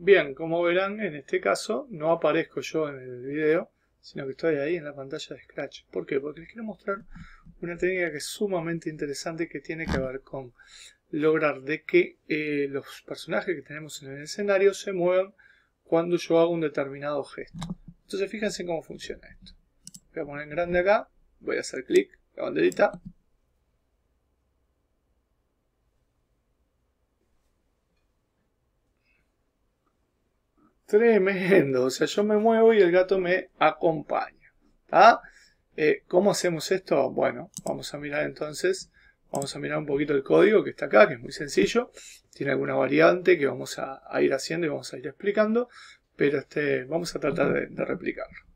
Bien, como verán, en este caso no aparezco yo en el video, sino que estoy ahí en la pantalla de Scratch. ¿Por qué? Porque les quiero mostrar una técnica que es sumamente interesante que tiene que ver con lograr de que eh, los personajes que tenemos en el escenario se muevan cuando yo hago un determinado gesto. Entonces fíjense cómo funciona esto. Voy a poner en grande acá, voy a hacer clic, la banderita, Tremendo. O sea, yo me muevo y el gato me acompaña. Eh, ¿Cómo hacemos esto? Bueno, vamos a mirar entonces. Vamos a mirar un poquito el código que está acá, que es muy sencillo. Tiene alguna variante que vamos a, ir haciendo y vamos a ir explicando. Pero este, vamos a tratar de replicarlo.